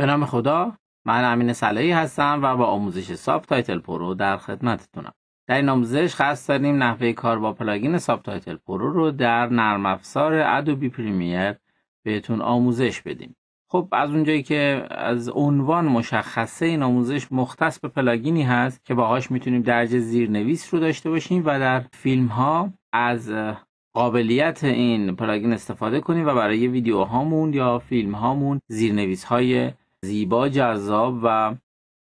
به نام خدا من امین سلایی هستم و با آموزش ساب تایتل پرو در خدمتتونم در این آموزش قصد داریم نحوه کار با پلاگین ساب تایتل پرو رو در نرم افزار ادوبی پریمیر بهتون آموزش بدیم خب از اونجایی که از عنوان مشخصه این آموزش مختص به پلاگینی هست که باهاش میتونیم درجه زیرنویس رو داشته باشیم و در فیلم ها از قابلیت این پلاگین استفاده کنیم و برای ویدیو یا فیلم هامون زیرنویس های زیبا جذاب و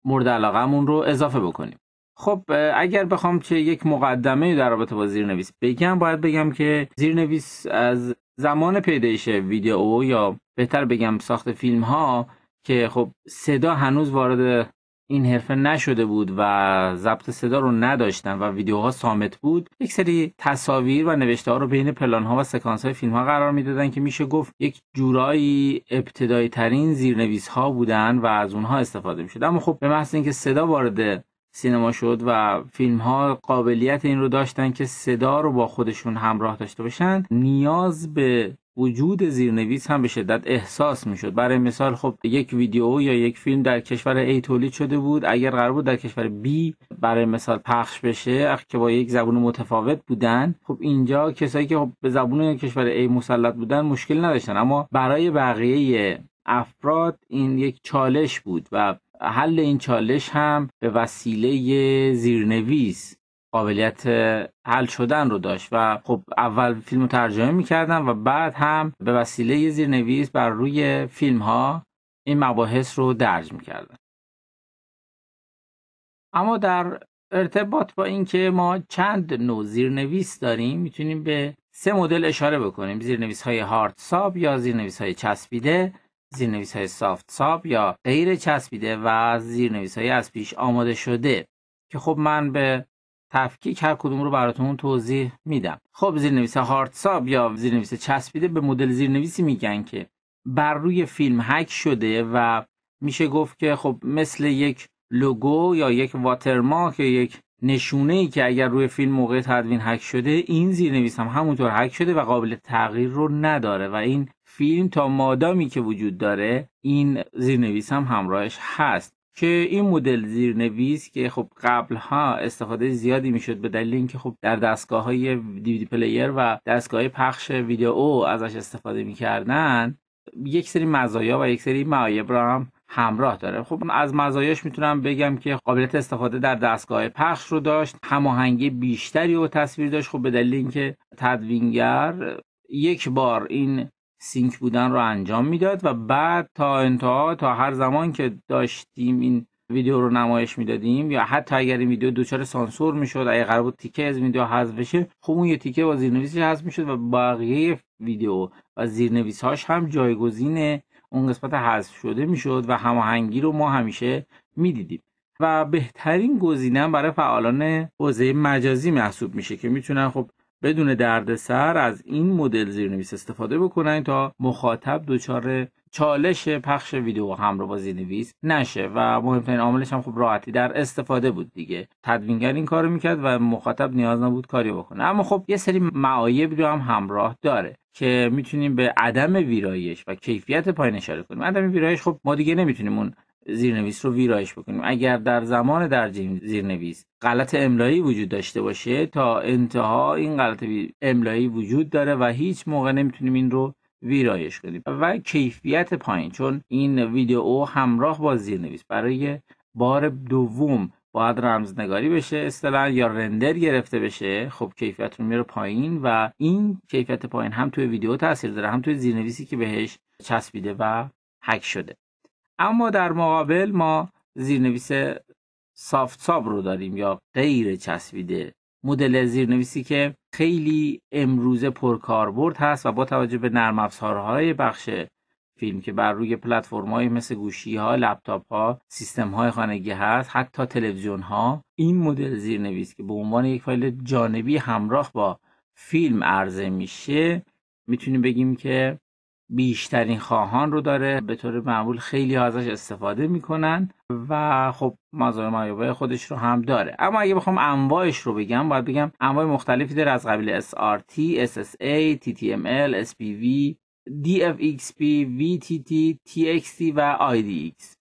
مورد علاقمون رو اضافه بکنیم خب اگر بخوام که یک مقدمه در رابطه با زیرنویس بگم باید بگم که زیرنویس از زمان پیدایش ویدیو یا بهتر بگم ساخت فیلم ها که خب صدا هنوز وارد این حرفه نشده بود و ضبط صدا رو نداشتن و ویدیوها سامت بود یک سری تصاویر و نوشته ها رو بین پلان ها و سکانس های فیلم ها قرار میدادن که میشه گفت یک جورایی ابتدایی ترین زیرنویس ها بودن و از اونها استفاده میشد اما خب به محض اینکه صدا وارد سینما شد و فیلم ها قابلیت این رو داشتن که صدا رو با خودشون همراه داشته باشن نیاز به وجود زیرنویس هم به شدت احساس میشد برای مثال خب یک ویدیو یا یک فیلم در کشور A تولید شده بود اگر قرار بود در کشور B برای مثال پخش بشه که با یک زبون متفاوت بودن خب اینجا کسایی که خب به زبون کشور A مسلط بودن مشکل نداشتن اما برای بقیه افراد این یک چالش بود و حل این چالش هم به وسیله زیرنویس قابلیت حل شدن رو داشت و خب اول فیلم رو ترجمه میکردن و بعد هم به وسیله زیرنویس بر روی فیلم ها این مباحث رو درج میکردن اما در ارتباط با اینکه ما چند نوع زیرنویس داریم میتونیم به سه مدل اشاره بکنیم زیرنویس های هارد ساب یا زیرنویس های چسبیده زیرنویس های سافت ساب یا غیر چسبیده و زیرنویس های از پیش آماده شده که خب من به تفکیک هر کدوم رو براتون توضیح میدم خب زیرنویس هارتساب یا زیرنویس چسبیده به مدل زیرنویسی میگن که بر روی فیلم هک شده و میشه گفت که خب مثل یک لوگو یا یک واترمارک یا یک نشونه ای که اگر روی فیلم موقع تدوین هک شده این زیرنویس هم همونطور هک شده و قابل تغییر رو نداره و این فیلم تا مادامی که وجود داره این زیرنویس هم همراهش هست که این مدل زیرنویس که خب قبل ها استفاده زیادی میشد به دلیل اینکه خب در دستگاه های دیویدی پلیر و دستگاه پخش ویدیو ازش استفاده میکردن یک سری مزایا و یک سری معایب را هم همراه داره خب از مزایاش میتونم بگم که قابلیت استفاده در دستگاه پخش رو داشت هماهنگی بیشتری و تصویر داشت خب به دلیل اینکه تدوینگر یک بار این سینک بودن رو انجام میداد و بعد تا انتها تا هر زمان که داشتیم این ویدیو رو نمایش میدادیم یا حتی اگر این ویدیو دوچار سانسور میشد اگر قرار بود تیکه از ویدیو حذف بشه خب اون یه تیکه با زیرنویسش حذف میشد و بقیه ویدیو و زیرنویس هاش هم جایگزین اون قسمت حذف شده میشد و هماهنگی رو ما همیشه میدیدیم و بهترین گزینه برای فعالان حوزه مجازی محسوب میشه که میتونن خب بدون دردسر از این مدل زیرنویس استفاده بکنن تا مخاطب دچار چالش پخش ویدیو هم رو با زیرنویس نشه و مهمترین عاملش هم خب راحتی در استفاده بود دیگه تدوینگر این کارو میکرد و مخاطب نیاز نبود کاری بکنه اما خب یه سری معایب رو هم همراه داره که میتونیم به عدم ویرایش و کیفیت پایین اشاره کنیم عدم ویرایش خب ما دیگه نمیتونیم اون زیرنویس رو ویرایش بکنیم اگر در زمان درج زیرنویس غلط املایی وجود داشته باشه تا انتها این غلط املایی وجود داره و هیچ موقع نمیتونیم این رو ویرایش کنیم و کیفیت پایین چون این ویدیو همراه با زیرنویس برای بار دوم باید رمزنگاری بشه اصطلاحا یا رندر گرفته بشه خب کیفیت رو میره پایین و این کیفیت پایین هم توی ویدیو تاثیر داره هم توی زیرنویسی که بهش چسبیده و هک شده اما در مقابل ما زیرنویس سافت ساب رو داریم یا غیر چسبیده مدل زیرنویسی که خیلی امروزه پرکاربرد هست و با توجه به نرم افزارهای بخش فیلم که بر روی پلتفرم های مثل گوشی ها، لپتاپ ها، سیستم های خانگی هست، حتی تلویزیون ها این مدل زیرنویس که به عنوان یک فایل جانبی همراه با فیلم عرضه میشه میتونیم بگیم که بیشترین خواهان رو داره به طور معمول خیلی ها ازش استفاده میکنن و خب مزایای معیوبه خودش رو هم داره اما اگه بخوام انواعش رو بگم باید بگم انواع مختلفی داره از قبیل SRT, SSA, TTML, SPV, DFXP, VTT, TXT و IDX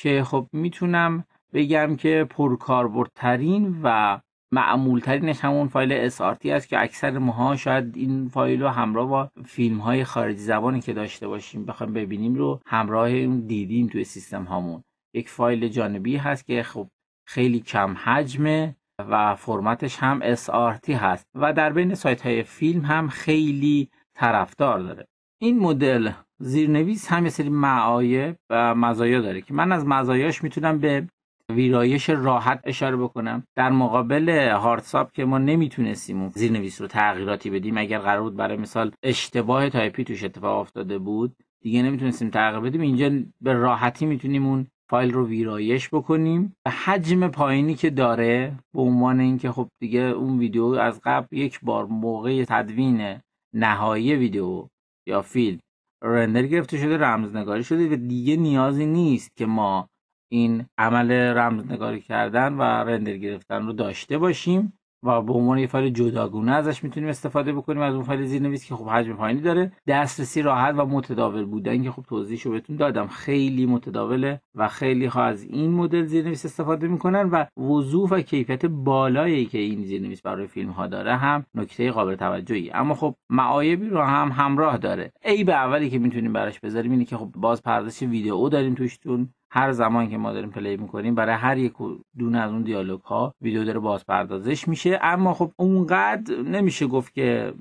که خب میتونم بگم که پرکاربردترین و معمولترینش همون فایل SRT است که اکثر ماها شاید این فایل رو همراه با فیلم های خارج زبانی که داشته باشیم بخوایم ببینیم رو همراه دیدیم توی سیستم هامون یک فایل جانبی هست که خب خیلی کم حجمه و فرمتش هم SRT هست و در بین سایت های فیلم هم خیلی طرفدار داره این مدل زیرنویس هم یه سری معایب و مزایا داره که من از مزایاش میتونم به ویرایش راحت اشاره بکنم در مقابل هاردساب که ما نمیتونستیم اون زیرنویس رو تغییراتی بدیم اگر قرار بود برای مثال اشتباه تایپی توش اتفاق افتاده بود دیگه نمیتونستیم تغییر بدیم اینجا به راحتی میتونیم اون فایل رو ویرایش بکنیم به حجم پایینی که داره به عنوان اینکه خب دیگه اون ویدیو از قبل یک بار موقع تدوین نهایی ویدیو یا فیلم رندر گرفته شده رمزنگاری شده و دیگه نیازی نیست که ما این عمل رمزنگاری کردن و رندر گرفتن رو داشته باشیم و به عنوان یه فایل جداگونه ازش میتونیم استفاده بکنیم از اون فایل زیرنویس که خب حجم پایینی داره دسترسی راحت و متداول بودن که خب توضیحشو بهتون دادم خیلی متداوله و خیلی ها از این مدل زیرنویس استفاده میکنن و وضوح و کیفیت بالایی که این زیرنویس برای فیلم ها داره هم نکته قابل توجهی اما خب معایبی رو هم همراه داره عیب اولی که میتونیم براش بذاریم اینه که خب باز پردازش ویدئو داریم توشتون هر زمان که ما داریم پلی میکنیم برای هر یک دونه از اون دیالوگ ها ویدیو داره بازپردازش میشه اما خب اونقدر نمیشه گفت که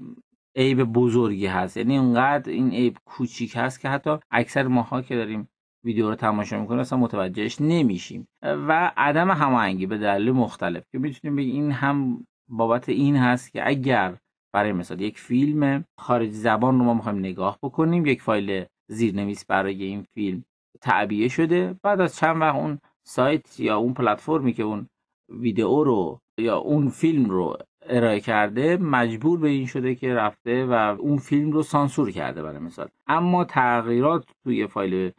عیب بزرگی هست یعنی اونقدر این عیب کوچیک هست که حتی اکثر ماها که داریم ویدیو رو تماشا میکنیم اصلا متوجهش نمیشیم و عدم هماهنگی به دلیل مختلف که میتونیم بگیم این هم بابت این هست که اگر برای مثال یک فیلم خارج زبان رو ما میخوایم نگاه بکنیم یک فایل زیرنویس برای این فیلم تعبیه شده بعد از چند وقت اون سایت یا اون پلتفرمی که اون ویدئو رو یا اون فیلم رو ارائه کرده مجبور به این شده که رفته و اون فیلم رو سانسور کرده برای مثال اما تغییرات توی فایل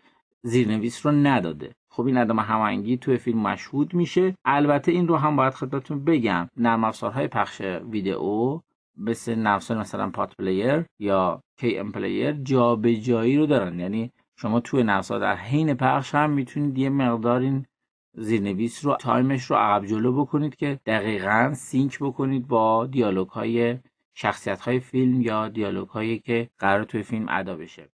زیرنویس رو نداده خب این عدم هماهنگی توی فیلم مشهود میشه البته این رو هم باید خدمتتون بگم نرم افزارهای پخش ویدئو مثل نفسان مثلا پات پلیر یا کی ام پلیر جابجایی رو دارن یعنی شما توی نقصا در حین پخش هم میتونید یه مقدار این زیرنویس رو تایمش رو عقب جلو بکنید که دقیقا سینک بکنید با دیالوگ های شخصیت های فیلم یا دیالوگ هایی که قرار توی فیلم ادا بشه